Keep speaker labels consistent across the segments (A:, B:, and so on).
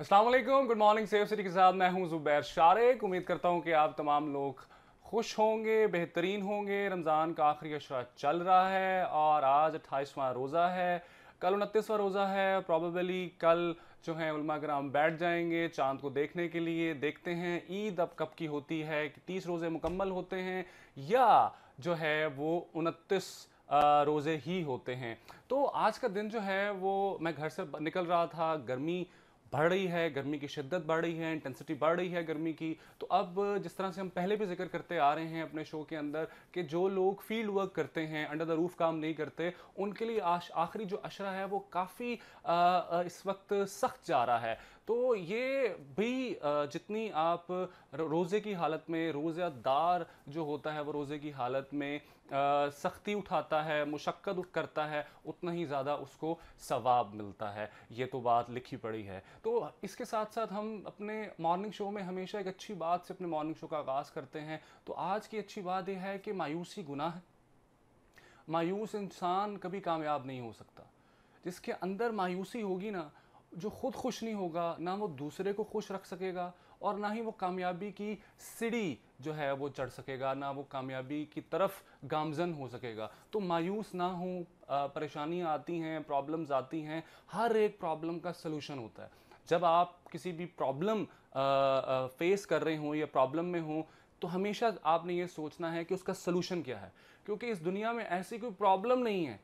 A: Aslam good morning safe city के साथ मैं हूँ जुबैर शारिक उम्मीद करता हूँ कि आप तमाम लोग खुश होंगे बेहतरीन होंगे रमज़ान का आखिरी अशरा चल रहा है और आज अट्ठाईसवां रोज़ा है कल उनतीसवां रोज़ा है प्रॉबली कल जो है उलमा ग्राम बैठ जाएंगे चांद को देखने के लिए देखते हैं ईद अब कब की होती है कि तीस रोज़े मुकम्मल होते हैं या जो है वो उनतीस रोज़े ही होते हैं तो आज का दिन जो है वो मैं घर से निकल रहा था गर्मी बढ़ रही है गर्मी की शिद्दत बढ़ रही है इंटेंसिटी बढ़ रही है गर्मी की तो अब जिस तरह से हम पहले भी जिक्र करते आ रहे हैं अपने शो के अंदर कि जो लोग फील्ड वर्क करते हैं अंडर द रूफ काम नहीं करते उनके लिए आखिरी जो अशरा है वो काफ़ी इस वक्त सख्त जा रहा है तो ये भी जितनी आप रोज़े की हालत में रोज़ेदार जो होता है वो रोज़े की हालत में सख्ती उठाता है मुशक्क़त करता है उतना ही ज़्यादा उसको सवाब मिलता है ये तो बात लिखी पड़ी है तो इसके साथ साथ हम अपने मॉर्निंग शो में हमेशा एक अच्छी बात से अपने मॉर्निंग शो का आगाज़ करते हैं तो आज की अच्छी बात यह है कि मायूसी गुनाह है मायूस इंसान कभी कामयाब नहीं हो सकता जिसके अंदर मायूसी होगी ना जो खुद खुश नहीं होगा ना वो दूसरे को खुश रख सकेगा और ना ही वो कामयाबी की सीढ़ी जो है वो चढ़ सकेगा ना वो कामयाबी की तरफ गामजन हो सकेगा तो मायूस ना हो परेशानियाँ आती हैं प्रॉब्लम्स आती हैं हर एक प्रॉब्लम का सलूशन होता है जब आप किसी भी प्रॉब्लम फेस कर रहे हों या प्रॉब्लम में हों तो हमेशा आपने ये सोचना है कि उसका सलूशन क्या है क्योंकि इस दुनिया में ऐसी कोई प्रॉब्लम नहीं है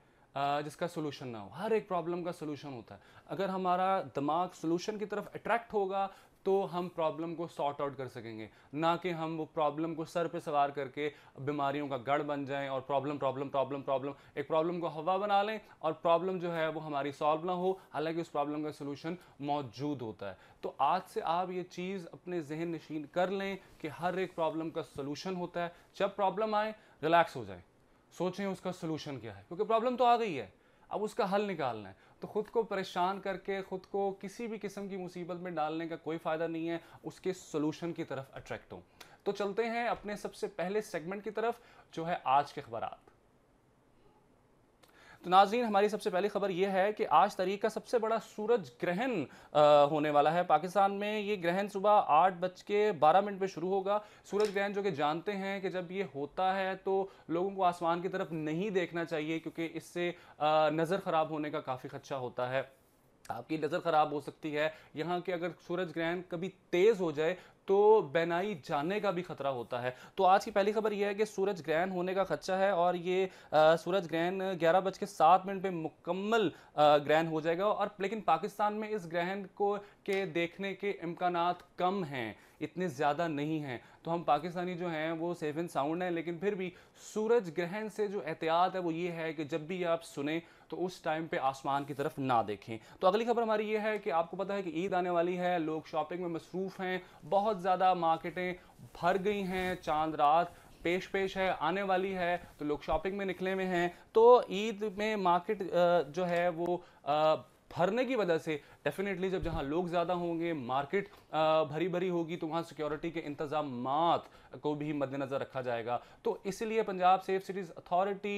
A: जिसका सोलूशन ना हो हर एक प्रॉब्लम का सलूशन होता है अगर हमारा दिमाग सोलूशन की तरफ अट्रैक्ट होगा तो हम प्रॉब्लम को सॉर्ट आउट कर सकेंगे ना कि हम वो प्रॉब्लम को सर पे सवार करके बीमारियों का गढ़ बन जाएं और प्रॉब्लम प्रॉब्लम प्रॉब्लम प्रॉब्लम एक प्रॉब्लम को हवा बना लें और प्रॉब्लम जो है वो हमारी सॉल्व ना हो हालांकि उस प्रॉब्लम का सोल्यूशन मौजूद होता है तो आज से आप ये चीज़ अपने जहन नशीन कर लें कि हर एक प्रॉब्लम का सोल्यूशन होता है जब प्रॉब्लम आए रिलैक्स हो जाए सोचें उसका सोल्यूशन क्या है क्योंकि प्रॉब्लम तो आ गई है अब उसका हल निकालना है तो ख़ुद को परेशान करके ख़ुद को किसी भी किस्म की मुसीबत में डालने का कोई फ़ायदा नहीं है उसके सोल्यूशन की तरफ अट्रैक्ट हो तो चलते हैं अपने सबसे पहले सेगमेंट की तरफ जो है आज के अखबार तो नाजीन हमारी सबसे पहली खबर यह है कि आज तारीख का सबसे बड़ा सूरज ग्रहण होने वाला है पाकिस्तान में ये ग्रहण सुबह आठ बज के बारह मिनट पर शुरू होगा सूरज ग्रहण जो कि जानते हैं कि जब ये होता है तो लोगों को आसमान की तरफ नहीं देखना चाहिए क्योंकि इससे नज़र ख़राब होने का काफ़ी खदशा होता है आपकी नज़र ख़राब हो सकती है यहाँ के अगर सूरज ग्रहण कभी तेज़ हो जाए तो बेनाई जाने का भी खतरा होता है तो आज की पहली खबर यह है कि सूरज ग्रहण होने का खदशा है और ये आ, सूरज ग्रहण ग्यारह बज के सात मिनट पर मुकम्मल ग्रहण हो जाएगा और लेकिन पाकिस्तान में इस ग्रहण को के देखने के इम्कान कम हैं इतने ज़्यादा नहीं हैं तो हम पाकिस्तानी जो हैं वो सेफ एंड साउंड हैं लेकिन फिर भी सूरज ग्रहण से जो एहतियात है वो ये है कि जब भी आप सुने तो उस टाइम पे आसमान की तरफ ना देखें तो अगली खबर हमारी ये है कि आपको पता है कि ईद आने वाली है लोग शॉपिंग में मसरूफ़ हैं बहुत ज़्यादा मार्केटें भर गई हैं चांद रात पेश पेश है आने वाली है तो लोग शॉपिंग में निकले हुए हैं तो ईद में मार्केट जो है वो भरने की वजह से डेफिनेटली जब जहाँ लोग ज़्यादा होंगे मार्केट भरी भरी होगी तो वहाँ सिक्योरिटी के इंतजाम को भी मद्देनज़र रखा जाएगा तो इसलिए पंजाब सेफ सिटीज़ अथॉरिटी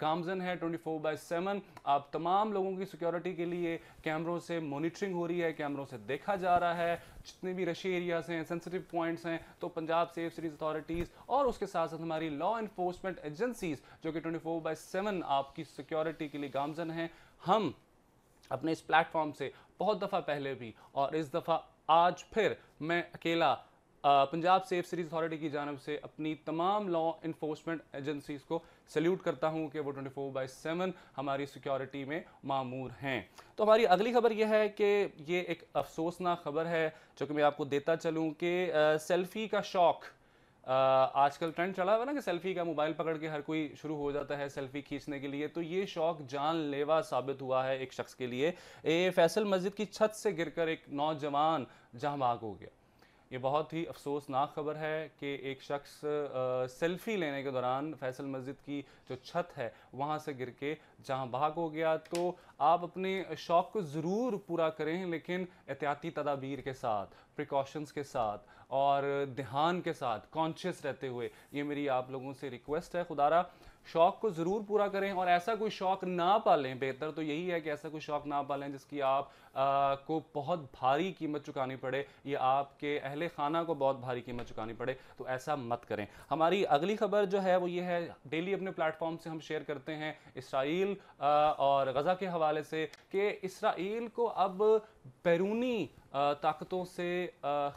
A: गामजन है ट्वेंटी फोर बाई सेवन आप तमाम लोगों की सिक्योरिटी के लिए कैमरों से मॉनिटरिंग हो रही है कैमरों से देखा जा रहा है जितने भी रशी एरियाज़ हैं सेंसिटिव पॉइंट्स हैं तो पंजाब सेफ सिटीज़ अथॉरिटीज़ और उसके साथ साथ हमारी लॉ इन्फोर्समेंट एजेंसीज़ जो कि ट्वेंटी फोर बाई सेवन आपकी सिक्योरिटी के लिए गामजन है हम अपने इस प्लेटफॉर्म से बहुत दफ़ा पहले भी और इस दफ़ा आज फिर मैं अकेला पंजाब सेफ सीरीज अथॉरिटी की जानब से अपनी तमाम लॉ इन्फोर्समेंट एजेंसीज को सल्यूट करता हूं कि वो 24 फोर बाई सेवन हमारी सिक्योरिटी में मामूर हैं तो हमारी अगली खबर यह है कि ये एक अफसोसनाक खबर है जो कि मैं आपको देता चलूं कि सेल्फी का शौक़ आजकल ट्रेंड चला हुआ ना कि सेल्फी का मोबाइल पकड़ के हर कोई शुरू हो जाता है सेल्फी खींचने के लिए तो ये शौक जानलेवा साबित हुआ है एक शख्स के लिए ए फैसल मस्जिद की छत से गिरकर एक नौजवान जहां हो गया ये बहुत ही अफसोसनाक खबर है कि एक शख्स सेल्फी लेने के दौरान फैसल मस्जिद की जो छत है वहाँ से गिर के जहाँ भाग हो गया तो आप अपने शौक़ को ज़रूर पूरा करें लेकिन एहतियाती तदाबीर के साथ प्रिकॉशंस के साथ और ध्यान के साथ कॉन्शियस रहते हुए ये मेरी आप लोगों से रिक्वेस्ट है खुदारा शौक को ज़रूर पूरा करें और ऐसा कोई शौक ना पालें बेहतर तो यही है कि ऐसा कोई शौक ना पालें जिसकी आप आ, को बहुत भारी कीमत चुकानी पड़े या आपके अहल खाना को बहुत भारी कीमत चुकानी पड़े तो ऐसा मत करें हमारी अगली खबर जो है वो ये है डेली अपने प्लेटफॉर्म से हम शेयर करते हैं इसराइल और गज़ा के हवाले से कि इसराइल को अब बैरूनी ताकतों से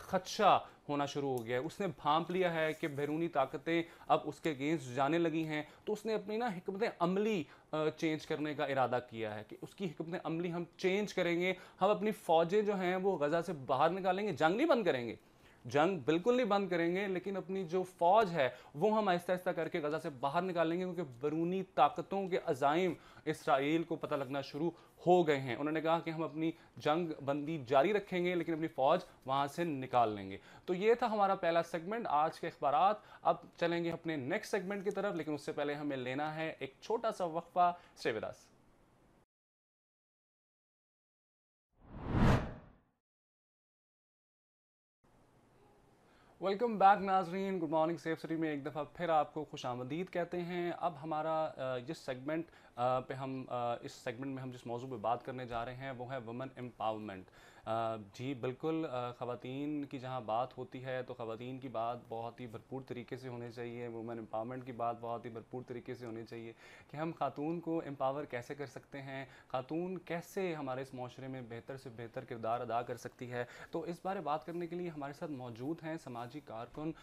A: ख़दशा होना शुरू हो गया है उसने भांप लिया है कि बैरूनी ताकतें अब उसके अगेंस्ट जाने लगी हैं तो उसने अपनी ना हमत अमली चेंज करने का इरादा किया है कि उसकी हमत अमली हम चेंज करेंगे हम अपनी फ़ौजें जो हैं वो गज़ा से बाहर निकालेंगे जंग नहीं बंद करेंगे जंग बिल्कुल नहीं बंद करेंगे लेकिन अपनी जो फौज है वो हम आहिस्ता आहिस्ता करके गजा से बाहर निकालेंगे क्योंकि बरूनी ताकतों के अजाइम इसराइल को पता लगना शुरू हो गए हैं उन्होंने कहा कि हम अपनी जंग बंदी जारी रखेंगे लेकिन अपनी फ़ौज वहां से निकाल लेंगे तो ये था हमारा पहला सेगमेंट आज के अखबार अब चलेंगे अपने नेक्स्ट सेगमेंट की तरफ लेकिन उससे पहले हमें लेना है एक छोटा सा वक्फा श्रेविदास वेलकम बैक नाजरीन गुड मॉर्निंग सेफ सिटी में एक दफ़ा फिर आपको खुश आमदीद कहते हैं अब हमारा जिस सेगमेंट पे हम इस सेगमेंट में हम जिस मौजू पे बात करने जा रहे हैं वो है वुमेन एम्पावरमेंट जी बिल्कुल ख़वान की जहाँ बात होती है तो ख़वान की बात बहुत ही भरपूर तरीके से होनी चाहिए वुमेन एम्पावरमेंट की बात बहुत ही भरपूर तरीके से होनी चाहिए कि हम खातून को एम्पावर कैसे कर सकते हैं खातून कैसे हमारे इस माशरे में बेहतर से बेहतर किरदार अदा कर सकती है तो इस बारे बात करने के लिए हमारे साथ मौजूद हैं समाजी कारकुन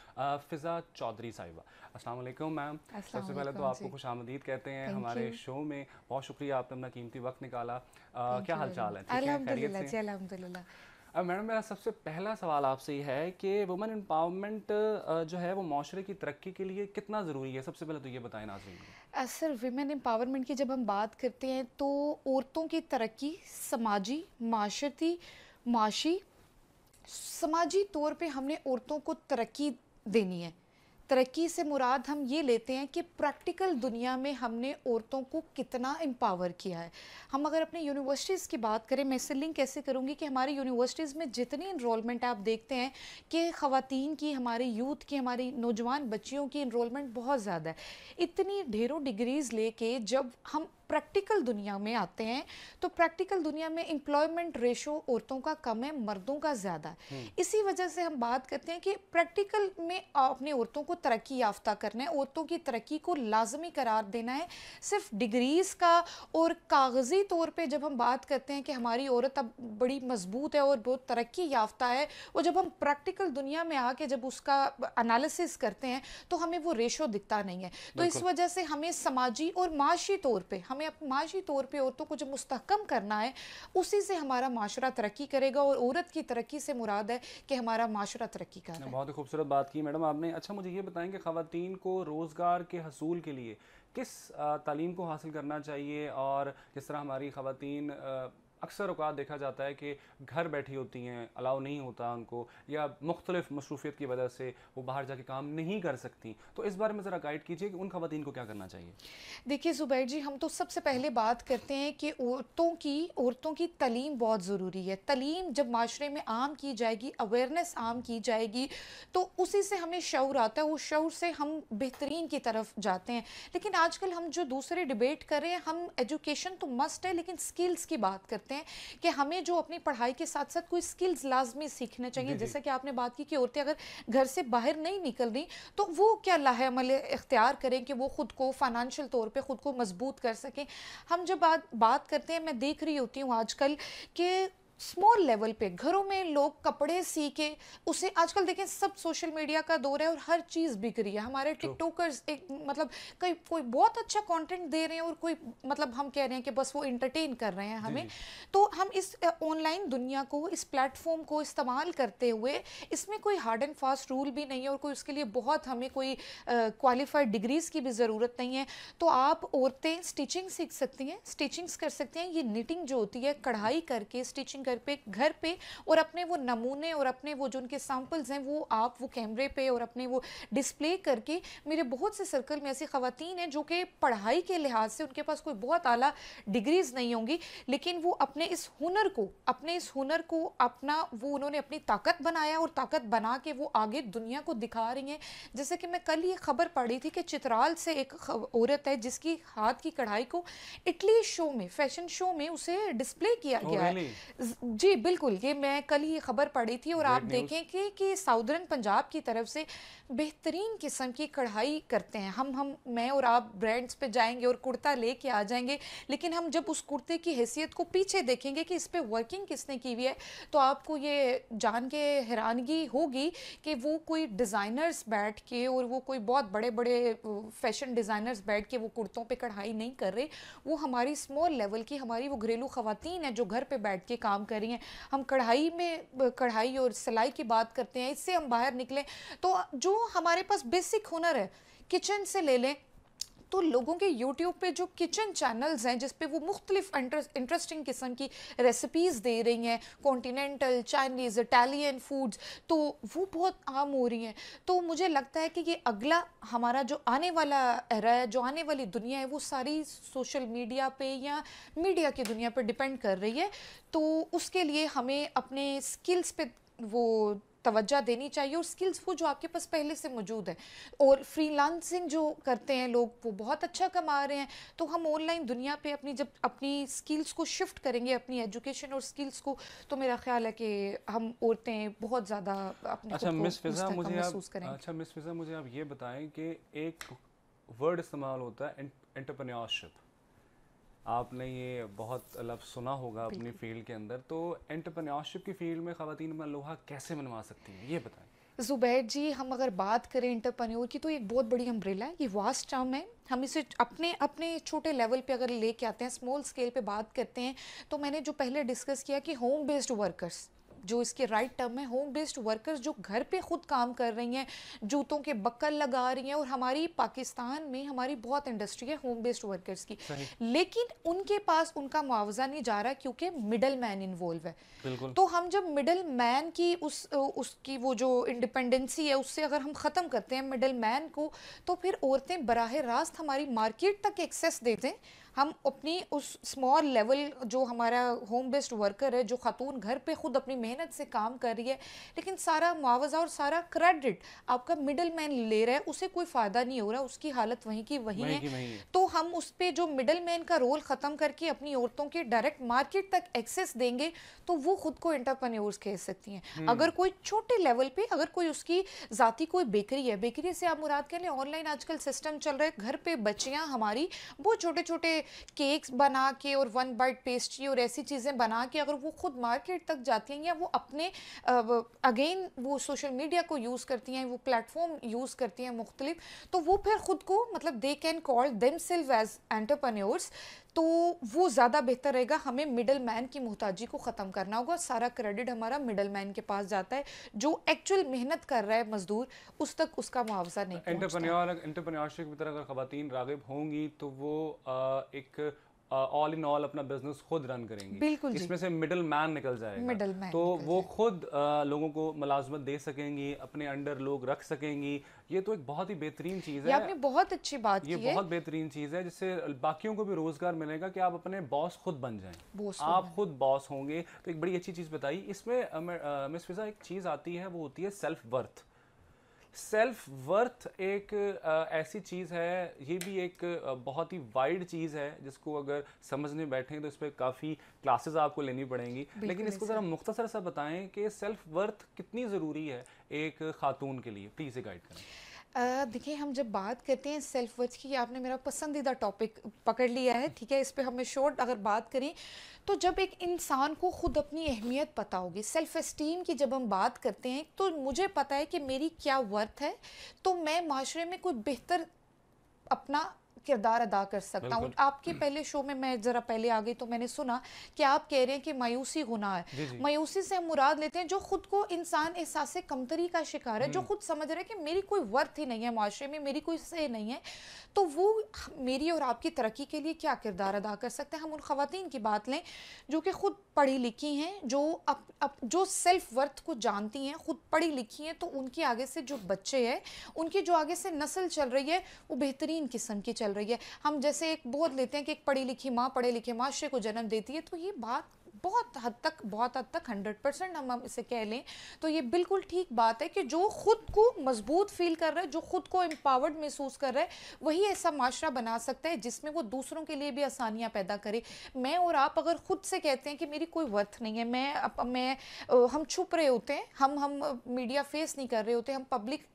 A: फ़िज़ा चौधरी साहिबा असलम मैम सबसे पहले तो आपको खुश आमदीद कहते हैं हमारे शो में बहुत शुक्रिया आपने अपना कीमती वक्त निकाला क्या हाल चाल है करना है अब मैडम मेरा सबसे पहला सवाल आपसे ये है कि वुमेन एम्पावरमेंट जो है वो माशरे की तरक्की के लिए कितना ज़रूरी है सबसे पहले तो ये बताएं नाजरीन
B: को सर वुमेन एम्पावरमेंट की जब हम बात करते हैं तो औरतों की तरक्की समाजी माशरती माशी समाजी तौर पे हमने औरतों को तरक्की देनी है तरक्की से मुराद हम ये लेते हैं कि प्रैक्टिकल दुनिया में हमने औरतों को कितना एम्पावर किया है हम अगर अपने यूनिवर्सिटीज़ की बात करें मैं इसे लिंक कैसे करूँगी कि हमारे यूनिवर्सिटीज़ में जितनी इनरोलमेंट आप देखते हैं कि ख़वान की हमारे यूथ की हमारी नौजवान बच्चियों की इनरोलमेंट बहुत ज़्यादा है इतनी ढेरों डिग्रीज़ लेके जब हम प्रैक्टिकल दुनिया में आते हैं तो प्रैक्टिकल दुनिया में एम्प्लॉयमेंट रेशो औरतों का कम है मर्दों का ज़्यादा है हम्म। इसी वजह से हम बात करते हैं कि प्रैक्टिकल में अपने औरतों को तरक्की याफ्ता करना है औरतों की तरक्की को लाजमी करार देना है सिर्फ डिग्रीज़ का और कागज़ी तौर पर जब हम बात करते हैं कि हमारी औरत अब बड़ी मजबूत है और बहुत तरक्की याफ्ता है और जब हम प्रैक्टिकल दुनिया में आके जब उसका अनालिसिस करते हैं तो हमें वो रेशो दिखता नहीं है तो इस वजह से हमें समाजी और माशी तौर पर हम हमें माजी तौर पर औरतों को जो मुस्तकम करना है उसी से हमारा माशरा तरक्की करेगा और औरत की तरक्की से मुराद है कि हमारा माशरा तरक्की कर
A: बहुत ही खूबसूरत बात की मैडम आपने अच्छा मुझे ये बताएं कि खातन को रोज़गार के हसूल के लिए किस तालीम को हासिल करना चाहिए और किस तरह हमारी खातन अक्सर अवत देखा जाता है कि घर बैठी होती हैं अलाउ नहीं होता उनको या मुख्तलिफ मसरूफियत की वजह से वो बाहर जाके काम नहीं कर सकती तो इस बारे में ज़रा गाइड कीजिए कि उन खातन को क्या करना चाहिए
B: देखिए ज़ुबैर जी हम तो सबसे पहले बात करते हैं कि औरतों की औरतों की तलीम बहुत ज़रूरी है तलीम जब माशरे में आम की जाएगी अवेयरनेस आम की जाएगी तो उसी से हमें शौर आता है उस शौर से हम बेहतरीन की तरफ जाते हैं लेकिन आजकल हम जो दूसरे डिबेट कर रहे हैं हम एजुकेशन तो मस्ट है लेकिन स्किल्स की बात करते सकते हैं कि हमें जो अपनी पढ़ाई के साथ साथ कोई स्किल्स लाजमी सीखने चाहिए जैसा कि आपने बात की कि औरतें अगर घर से बाहर नहीं निकल रही तो वो क्या लाहेमल इख्तियार करें कि वो ख़ुद को फाइनेंशियल तौर पर ख़ुद को मजबूत कर सकें हम जब बात बात करते हैं मैं देख रही होती हूँ आजकल कि स्मॉल लेवल पे घरों में लोग कपड़े सी के उसे आजकल देखें सब सोशल मीडिया का दौर है और हर चीज़ बिक रही है हमारे टिकटॉकर्स एक मतलब कई कोई बहुत अच्छा कंटेंट दे रहे हैं और कोई मतलब हम कह रहे हैं कि बस वो इंटरटेन कर रहे हैं हमें तो हम इस ऑनलाइन दुनिया को इस प्लेटफॉर्म को इस्तेमाल करते हुए इसमें कोई हार्ड एंड फास्ट रूल भी नहीं है और कोई उसके लिए बहुत हमें कोई क्वालिफाइड डिग्रीज़ की भी ज़रूरत नहीं है तो आप औरतें स्टिचिंग सीख सकती हैं स्टिचिंग्स कर सकती हैं ये निटिंग जो होती है कढ़ाई करके स्टिचिंग घर पे घर पे और अपने वो नमूने और अपने वो जो उनके सैम्पल्स हैं वो आप वो कैमरे पे और अपने वो डिस्प्ले करके मेरे बहुत से सर्कल में ऐसी खातन हैं जो कि पढ़ाई के लिहाज से उनके पास कोई बहुत अला डिग्रीज़ नहीं होंगी लेकिन वो अपने इस हुनर को अपने इस हुनर को अपना वो उन्होंने अपनी ताकत बनाया और ताकत बना के वो आगे दुनिया को दिखा रही हैं जैसे कि मैं कल ये खबर पढ़ी थी कि चित्राल से एक औरत है जिसकी हाथ की कढ़ाई को इटली शो में फैशन शो में उसे डिस्प्ले किया oh, गया really? है जी बिल्कुल ये मैं कल ही खबर पड़ी थी और आप देखें कि कि साउदर्न पंजाब की तरफ से बेहतरीन किस्म की कढ़ाई करते हैं हम हम मैं और आप ब्रांड्स पे जाएंगे और कुर्ता लेके आ जाएंगे लेकिन हम जब उस कुर्ते की हैसियत को पीछे देखेंगे कि इस पर वर्किंग किसने की हुई है तो आपको ये जान के हैरानगी होगी कि वो कोई डिज़ाइनर्स बैठ के और वो कोई बहुत बड़े बड़े फैशन डिज़ाइनर्स बैठ के वो कुर्तों पर कढ़ाई नहीं कर रहे वो हमारी स्मॉल लेवल की हमारी वो घरेलू ख़वान हैं जो घर पर बैठ के काम कर रही हैं हम कढ़ाई में कढ़ाई और सिलाई की बात करते हैं इससे हम बाहर निकलें तो जो हमारे पास बेसिक हुनर है किचन से ले लें तो लोगों के यूट्यूब पे जो किचन चैनल्स हैं जिसपे वो मुख्तलिफ इंटरेस्टिंग किस्म की रेसिपीज़ दे रही हैं कॉन्टीनेंटल चाइनीज़ इटालियन फूड्स तो वो बहुत आम हो रही हैं तो मुझे लगता है कि ये अगला हमारा जो आने वाला एरा है जो आने वाली दुनिया है वो सारी सोशल मीडिया पे या मीडिया की दुनिया पर डिपेंड कर रही है तो उसके लिए हमें अपने स्किल्स पे वो तवज्जा देनी चाहिए और स्किल्स वो जो आपके पास पहले से मौजूद है और फ्रीलांसिंग जो करते हैं लोग वो बहुत अच्छा कमा रहे हैं तो हम ऑनलाइन दुनिया पे अपनी जब अपनी स्किल्स को शिफ्ट करेंगे अपनी एजुकेशन और स्किल्स को तो मेरा ख्याल है कि हम औरतें बहुत ज़्यादा अपने अच्छा मिस फिज़ा मुझे अच्छा
A: मिस फिज़ा मुझे आप ये बताएं कि एक वर्ड इस्तेमाल होता है एंटरप्रेन्योरशिप आपने ये बहुत लफ्ज सुना होगा अपनी फील्ड के अंदर तो एंटरप्रेन्योरशिप की फील्ड में खातन लोहा कैसे बनवा सकती हैं ये बताएं
B: ज़ुबैर जी हम अगर बात करें इंटरप्रन्योर की तो एक बहुत बड़ी अम्ब्रेला है ये वास्ट टर्म है हम इसे अपने अपने छोटे लेवल पे अगर लेके आते हैं स्मॉल स्केल पे बात करते हैं तो मैंने जो पहले डिस्कस किया कि होम बेस्ड वर्कर्स जो इसके राइट टर्म है होम बेस्ड वर्कर्स जो घर पे खुद काम कर रही हैं जूतों के बक्कल लगा रही हैं और हमारी पाकिस्तान में हमारी बहुत इंडस्ट्री है होम बेस्ड वर्कर्स की लेकिन उनके पास उनका मुआवजा नहीं जा रहा क्योंकि मिडल मैन इन्वॉल्व
A: है तो
B: हम जब मिडल मैन की उस उसकी वो जो इंडिपेंडेंसी है उससे अगर हम ख़त्म करते हैं मिडल मैन को तो फिर औरतें बराह रास्त हमारी मार्केट तक एक्सेस देते हैं हम अपनी उस स्मॉल लेवल जो हमारा होम बेस्ड वर्कर है जो खातून घर पे ख़ुद अपनी मेहनत से काम कर रही है लेकिन सारा मुआवजा और सारा क्रेडिट आपका मिडल मैन ले रहा है उसे कोई फ़ायदा नहीं हो रहा उसकी हालत वहीं की वहीं है।, तो हम उस पर जो मिडल मैन का रोल ख़त्म करके अपनी औरतों के डायरेक्ट मार्केट तक एक्सेस देंगे तो वो खुद को इंटरप्रन्योर्स कह सकती हैं हम्म। अगर कोई छोटे लेवल पर अगर कोई उसकी ज़ाती कोई बेकरी है बेकरी से आप मुराद कह लें ऑनलाइन आजकल सिस्टम चल रहा है घर पर बच्चियाँ हमारी वो छोटे छोटे केक्स बना के और वन बाइट पेस्ट्री और ऐसी चीज़ें बना के अगर वो ख़ुद मार्केट तक जाती हैं या वो अपने अगेन वो सोशल मीडिया को यूज़ करती हैं वो प्लेटफॉर्म यूज़ करती हैं मुख्तलिफ तो वो फिर ख़ुद को मतलब they can call themselves as entrepreneurs तो वो ज़्यादा बेहतर रहेगा हमें मिडल मैन की मोहताजी को ख़त्म करना होगा सारा क्रेडिट हमारा मिडल मैन के पास जाता है जो एक्चुअल मेहनत कर रहा है मजदूर उस तक उसका मुआवजा नहीं एंटरप्रेन्योर
A: एंटरप्रेन्योरशिप की तरह अगर ख़वान रागब होंगी तो वो आ, एक ऑल इन ऑल अपना बिजनेस खुद रन करेंगे बिल्कुल इसमें से मिडिल मैन निकल जाएगा मिडल मैन तो वो खुद आ, लोगों को मुलाजमत दे सकेंगी अपने अंडर लोग रख सकेंगी ये तो एक बहुत ही बेहतरीन चीज़ है आपने
B: बहुत अच्छी बात ये की बहुत
A: बेहतरीन चीज़ है जिससे बाकियों को भी रोजगार मिलेगा कि आप अपने बॉस खुद बन जाए आप खुद बॉस होंगे तो एक बड़ी अच्छी चीज़ बताई इसमें मिस फिज़ा एक चीज़ आती है वो होती है सेल्फ वर्थ सेल्फ वर्थ एक ऐसी चीज़ है ये भी एक बहुत ही वाइड चीज़ है जिसको अगर समझने बैठें तो इस पर काफ़ी क्लासेस आपको लेनी पड़ेंगी लेकिन इसको ज़रा मुख्तसर सा बताएं कि सेल्फ वर्थ कितनी ज़रूरी है एक खातून के लिए प्लीज़ गाइड करें
B: देखिए हम जब बात करते हैं सेल्फ वर्थ की आपने मेरा पसंदीदा टॉपिक पकड़ लिया है ठीक है इस पर हमें शॉर्ट अगर बात करें तो जब एक इंसान को ख़ुद अपनी अहमियत पता होगी सेल्फ़ इस्टीम की जब हम बात करते हैं तो मुझे पता है कि मेरी क्या वर्थ है तो मैं माशरे में कोई बेहतर अपना किरदार अदा कर सकता हूँ आपके पहले शो में मैं ज़रा पहले आ गई तो मैंने सुना कि आप कह रहे हैं कि मायूसी गुना है मायूसी से हम मुराद लेते हैं जो खुद को इंसान एहसास कमतरी का शिकार है जो हम्म। खुद समझ रहे हैं कि मेरी कोई वर्थ ही नहीं है माशरे में मेरी कोई से नहीं है तो वो मेरी और आपकी तरक्की के लिए क्या किरदार अदा कर सकते हैं हम उन खातन की बात लें जो कि खुद पढ़ी लिखी हैं जो अप, अप, जो सेल्फ वर्थ को जानती हैं खुद पढ़ी लिखी हैं तो उनके आगे से जो बच्चे हैं उनकी जो आगे से नस्ल चल रही है वो बेहतरीन किस्म की चल रही है हम जैसे एक बोध लेते हैं कि एक पढ़ी लिखी माँ पढ़े लिखे माशरे को जन्म देती है तो ये बात बहुत हद तक बहुत हद तक हंड्रेड परसेंट हम इसे कह लें तो ये बिल्कुल ठीक बात है कि जो ख़ुद को मजबूत फील कर रहा है जो ख़ुद को एम्पावर्ड महसूस कर रहा है वही ऐसा माशरा बना सकता है जिसमें वो दूसरों के लिए भी आसानियाँ पैदा करे मैं और आप अगर ख़ुद से कहते हैं कि मेरी कोई वर्थ नहीं है मैं अप, मैं हम छुप रहे होते हैं हम हम मीडिया फेस नहीं कर रहे होते हम पब्लिक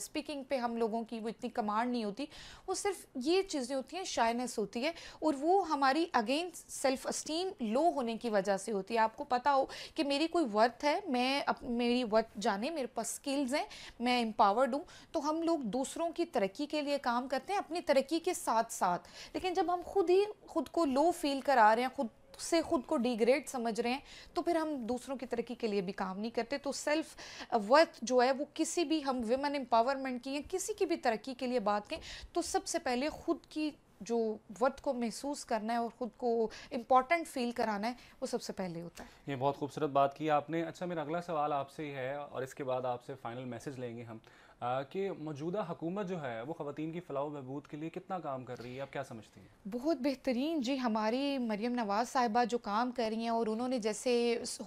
B: स्पीकिंग पे हम लोगों की वो इतनी कमांड नहीं होती वो सिर्फ ये चीज़ें होती हैं शाइनेस होती है और वो हमारी अगेन सेल्फ इस्टीम लो होने की वजह से होती है आपको पता हो कि मेरी कोई वर्थ है मैं अप, मेरी वर्थ जाने मेरे पास स्किल्स हैं मैं एम्पावर्ड हूँ तो हम लोग दूसरों की तरक्की के लिए काम करते हैं अपनी तरक्की के साथ साथ लेकिन जब हम खुद ही खुद को लो फील करा रहे हैं खुद से ख़ुद को डिग्रेड समझ रहे हैं तो फिर हम दूसरों की तरक्की के लिए भी काम नहीं करते तो सेल्फ वर्थ जो है वो किसी भी हम वुमेन एम्पावरमेंट की या किसी की भी तरक्की के लिए बात करें तो सबसे पहले ख़ुद की जो वर्थ को महसूस करना है और ख़ुद को इम्पॉर्टेंट फील कराना है वो सबसे पहले होता है
A: ये बहुत खूबसूरत बात की आपने अच्छा मेरा अगला सवाल आपसे ही है और इसके बाद आपसे फाइनल मैसेज लेंगे हम कि मौजूदा हुकूमत जो है वो खातन की फलाह बहबूद के लिए कितना काम कर रही है आप क्या समझती हैं
B: बहुत बेहतरीन जी हमारी मरीम नवाज़ साहिबा जो काम कर रही हैं और उन्होंने जैसे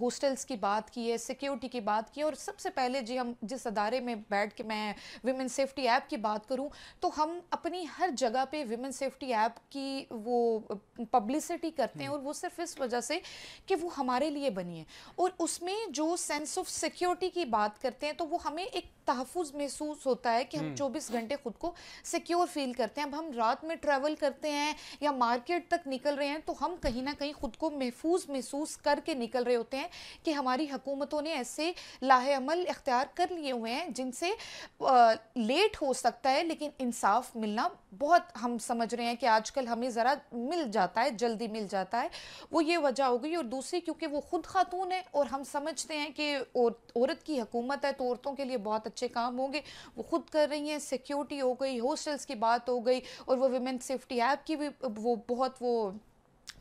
B: होस्टल्स की बात की है सिक्योरिटी की बात की और सबसे पहले जी हम जिस अदारे में बैठ के मैं विमेन सेफ्टी ऐप की बात करूँ तो हम अपनी हर जगह पर विमेन सेफ्टी ऐप की वो पब्लिसिटी करते हैं हम्म। और वो सिर्फ इस वजह से कि वो हमारे लिए बनी है और उसमें जो सेंस ऑफ सिक्योरिटी की बात करते हैं तो वो हमें एक तहफ़ महसूस महसूस होता है कि हम 24 हम्म। घंटे खुद को सिक्योर फील करते हैं अब हम रात में ट्रैवल करते हैं या मार्केट तक निकल रहे हैं तो हम कहीं ना कहीं खुद को महफूज महसूस करके निकल रहे होते हैं कि हमारी हुकूमतों ने ऐसे लाहेमल इख्तियार कर लिए हुए हैं जिनसे लेट हो सकता है लेकिन इंसाफ मिलना बहुत हम समझ रहे हैं कि आजकल हमें ज़रा मिल जाता है जल्दी मिल जाता है वो ये वजह हो गई और दूसरी क्योंकि वो खुद खातून है और हम समझते हैं कि औरत की हकूमत है तो औरतों के लिए बहुत अच्छे काम होंगे वो खुद कर रही हैं सिक्योरिटी हो गई हॉस्टल्स की बात हो गई और वो वुमेन सेफ्टी ऐप की भी वो बहुत वो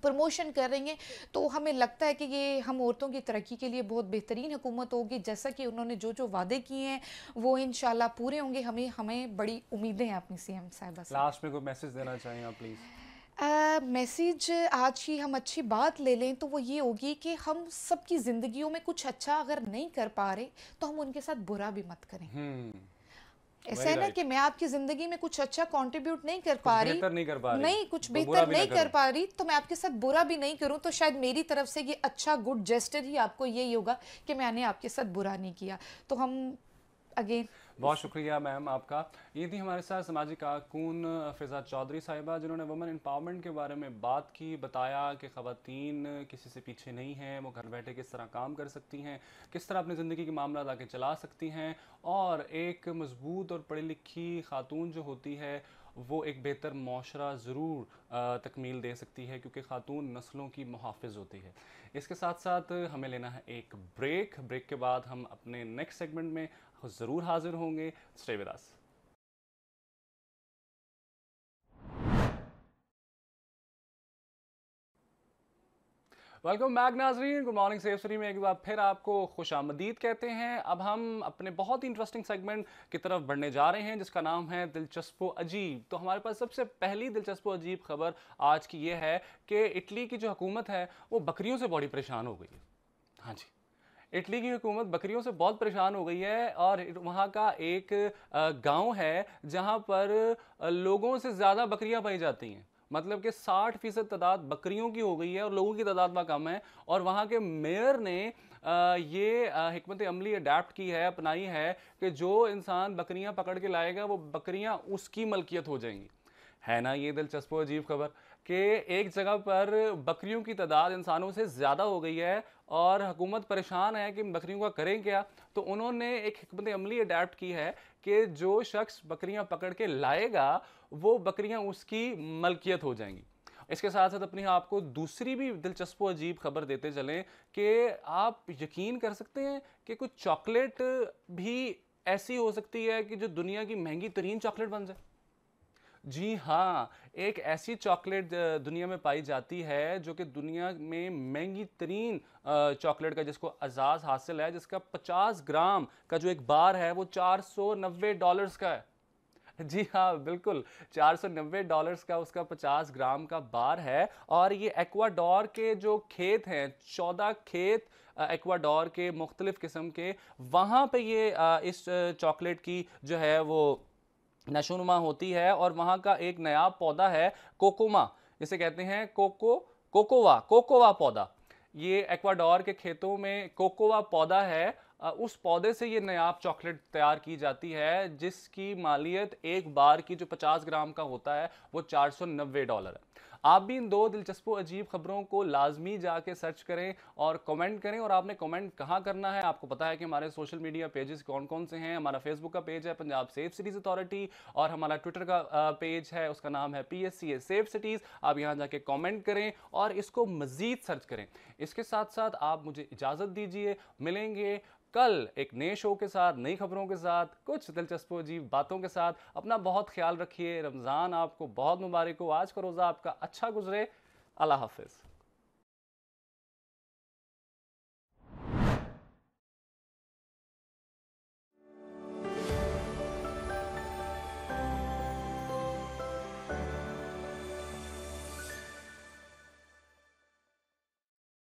B: प्रमोशन कर रही हैं तो हमें लगता है कि ये हम औरतों की तरक्की के लिए बहुत बेहतरीन हुकूमत होगी जैसा कि उन्होंने जो जो वादे किए हैं वो इन पूरे होंगे हमें हमें बड़ी उम्मीदें हैं अपनी सी एम
A: लास्ट में कोई मैसेज देना चाहिए आप प्लीज़
B: मैसेज uh, आज ही हम अच्छी बात ले लें तो वो ये होगी कि हम सबकी ज़िंदगियों में कुछ अच्छा अगर नहीं कर पा रहे तो हम उनके साथ बुरा भी मत करें
A: hmm. ऐसा है ना
B: कि मैं आपकी जिंदगी में कुछ अच्छा कंट्रीब्यूट नहीं कर पा रही नहीं कर पा रही नहीं कुछ तो बेहतर नहीं कर पा रही तो मैं आपके साथ बुरा भी नहीं करूं तो शायद मेरी तरफ से ये अच्छा गुड जेस्टर ही आपको यही होगा कि मैंने आपके साथ बुरा नहीं किया तो हम अगेन
A: बहुत शुक्रिया मैम आपका ये थी हमारे साथ सामाजिक कारकुन फिजा चौधरी साहिबा जिन्होंने वुमेन एम्पावरमेंट के बारे में बात की बताया कि ख़वातीन किसी से पीछे नहीं हैं वो घर बैठे किस तरह काम कर सकती हैं किस तरह अपनी ज़िंदगी के मामला आगे चला सकती हैं और एक मजबूत और पढ़ी लिखी खातून जो होती है वो एक बेहतर माशरा ज़रूर तकमील दे सकती है क्योंकि खातून नस्लों की मुहाफ़ होती है इसके साथ साथ हमें लेना है एक ब्रेक ब्रेक के बाद हम अपने नेक्स्ट सेगमेंट में ज़रूर हाजिर होंगे stay with us welcome back नाजरीन गुड मॉर्निंग सेफ सरी में एक बार फिर आपको खुश आमदीद कहते हैं अब हम अपने बहुत ही इंटरेस्टिंग सेगमेंट की तरफ बढ़ने जा रहे हैं जिसका नाम है दिलचस्प अजीब तो हमारे पास सबसे पहली दिलचस्प अजीब खबर आज की ये है कि इटली की जो हुकूमत है वो बकरियों से बड़ी परेशान हो गई है हाँ जी इटली की हुकूमत बकरियों से बहुत परेशान हो गई है और वहाँ का एक गांव है जहाँ पर लोगों से ज़्यादा बकरियाँ पाई जाती हैं मतलब कि 60 फीसद तादाद बकरियों की हो गई है और लोगों की तादाद वहाँ कम है और वहाँ के मेयर ने ये हमत अमली अडेप्ट की है अपनाई है कि जो इंसान बकरियाँ पकड़ के लाएगा वो बकरियाँ उसकी मलकियत हो जाएंगी है ना ये दिलचस्प अजीब खबर कि एक जगह पर बकरियों की तादाद इंसानों से ज़्यादा हो गई है और हुकूमत परेशान है कि बकरियों का करें क्या तो उन्होंने एक हमत अमली अडेप्ट की है कि जो शख्स बकरियां पकड़ के लाएगा वो बकरियां उसकी मलकियत हो जाएंगी इसके साथ साथ अपने आपको दूसरी भी दिलचस्प अजीब खबर देते चलें कि आप यकीन कर सकते हैं कि कुछ चॉकलेट भी ऐसी हो सकती है कि जो दुनिया की महंगी तरीन चॉकलेट बन जाए जी हाँ एक ऐसी चॉकलेट दुनिया में पाई जाती है जो कि दुनिया में महंगी तरीन चॉकलेट का जिसको अज़ाज़ हासिल है जिसका 50 ग्राम का जो एक बार है वो चार डॉलर्स का है जी हाँ बिल्कुल नब्बे डॉलर्स का उसका 50 ग्राम का बार है और ये एक्वाडोर के जो खेत हैं 14 खेत एक्वाडोर के मुख्तलिफ़ किस्म के वहाँ पे ये इस चॉकलेट की जो है वो नशोनुमा होती है और वहाँ का एक नयाब पौधा है कोकोमा जिसे कहते हैं कोको कोकोवा कोकोवा पौधा ये एक्वाडोर के खेतों में कोकोवा पौधा है उस पौधे से ये नयाब चॉकलेट तैयार की जाती है जिसकी मालियत एक बार की जो 50 ग्राम का होता है वो 490 डॉलर है आप भी इन दो दिलचस्प अजीब खबरों को लाजमी जाके सर्च करें और कमेंट करें और आपने कमेंट कहाँ करना है आपको पता है कि हमारे सोशल मीडिया पेजेस कौन कौन से हैं हमारा फेसबुक का पेज है पंजाब सेफ सिटीज़ अथॉरिटी और हमारा ट्विटर का पेज है उसका नाम है पी एस सेफ सिटीज़ आप यहाँ जाके कॉमेंट करें और इसको मज़ीद सर्च करें इसके साथ साथ आप मुझे इजाज़त दीजिए मिलेंगे कल एक नए शो के साथ नई खबरों के साथ कुछ दिलचस्प अजीब बातों के साथ अपना बहुत ख्याल रखिए रमज़ान आपको बहुत मुबारक हो आज का रोज़ा आपका अच्छा गुजरे अल्लाह हाफिज़